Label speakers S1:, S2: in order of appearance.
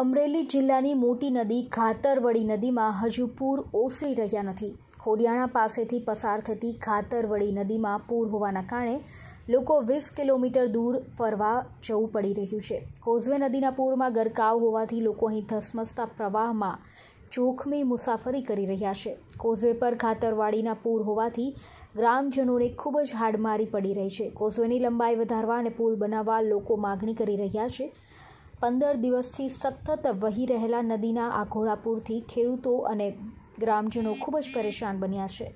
S1: અમરેલી જિલ્લાની મોટી નદી ખાતરવડી નદીમાં હજુ પૂર ઓસરી રહ્યા નથી ખોડિયાણા પાસેથી પસાર થતી ખાતરવડી નદીમાં પૂર હોવાના કારણે લોકો વીસ કિલોમીટર દૂર ફરવા જવું પડી રહ્યું છે કોઝવે નદીના પૂરમાં ગરકાવ હોવાથી લોકો અહીં ધસમસતા પ્રવાહમાં જોખમી મુસાફરી કરી રહ્યા છે કોઝવે પર ખાતરવાડીના પૂર હોવાથી ગ્રામજનોને ખૂબ જ હાડમારી પડી રહી છે કોઝવેની લંબાઈ વધારવા અને પુલ બનાવવા લોકો માગણી કરી રહ્યા છે પંદર દિવસથી સતત વહી રહેલા નદીના આ ઘોડાપુરથી ખેડૂતો અને ગ્રામજનો ખૂબ જ પરેશાન બન્યા છે